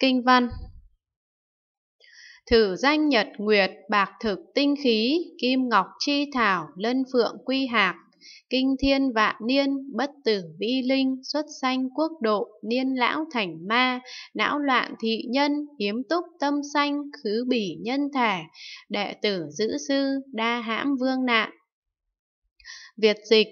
Kinh văn Thử danh nhật nguyệt, bạc thực tinh khí, kim ngọc chi thảo, lân phượng quy hạc, kinh thiên vạn niên, bất tử vi linh, xuất sanh quốc độ, niên lão thành ma, não loạn thị nhân, hiếm túc tâm sanh, khứ bỉ nhân thể, đệ tử giữ sư, đa hãm vương nạn, Việt dịch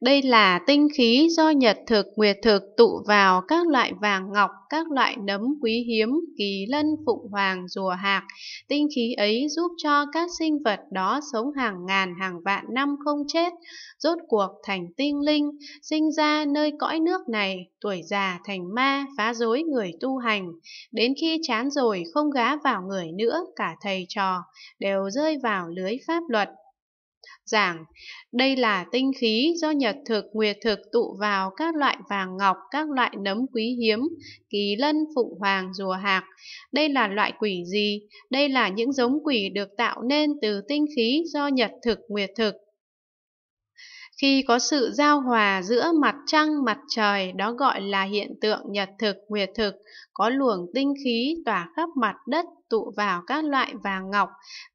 đây là tinh khí do nhật thực, nguyệt thực tụ vào các loại vàng ngọc, các loại nấm quý hiếm, kỳ lân, phụng hoàng, rùa hạc. Tinh khí ấy giúp cho các sinh vật đó sống hàng ngàn, hàng vạn năm không chết, rốt cuộc thành tinh linh, sinh ra nơi cõi nước này, tuổi già thành ma, phá rối người tu hành. Đến khi chán rồi không gá vào người nữa, cả thầy trò đều rơi vào lưới pháp luật. Giảng, đây là tinh khí do nhật thực, nguyệt thực tụ vào các loại vàng ngọc, các loại nấm quý hiếm, kỳ lân, phụng hoàng, rùa hạc. Đây là loại quỷ gì? Đây là những giống quỷ được tạo nên từ tinh khí do nhật thực, nguyệt thực khi có sự giao hòa giữa mặt trăng, mặt trời, đó gọi là hiện tượng nhật thực, nguyệt thực, có luồng tinh khí tỏa khắp mặt đất tụ vào các loại vàng ngọc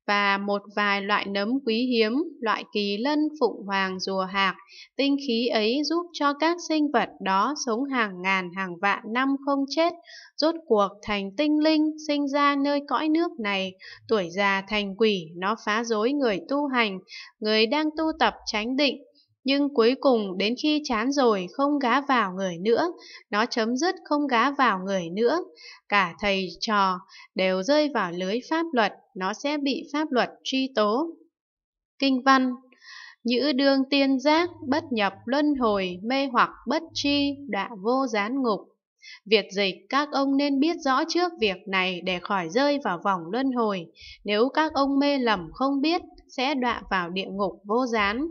và một vài loại nấm quý hiếm, loại kỳ lân, phụng hoàng, rùa hạc. Tinh khí ấy giúp cho các sinh vật đó sống hàng ngàn hàng vạn năm không chết, rốt cuộc thành tinh linh, sinh ra nơi cõi nước này. Tuổi già thành quỷ, nó phá rối người tu hành, người đang tu tập tránh định, nhưng cuối cùng đến khi chán rồi không gá vào người nữa, nó chấm dứt không gá vào người nữa. Cả thầy trò đều rơi vào lưới pháp luật, nó sẽ bị pháp luật truy tố. Kinh văn Nhữ đương tiên giác, bất nhập luân hồi, mê hoặc bất tri, đọa vô gián ngục. Việt dịch, các ông nên biết rõ trước việc này để khỏi rơi vào vòng luân hồi. Nếu các ông mê lầm không biết, sẽ đọa vào địa ngục vô gián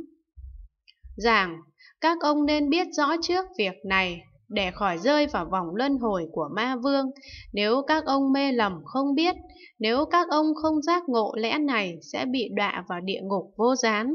giảng các ông nên biết rõ trước việc này để khỏi rơi vào vòng luân hồi của ma vương nếu các ông mê lầm không biết nếu các ông không giác ngộ lẽ này sẽ bị đọa vào địa ngục vô gián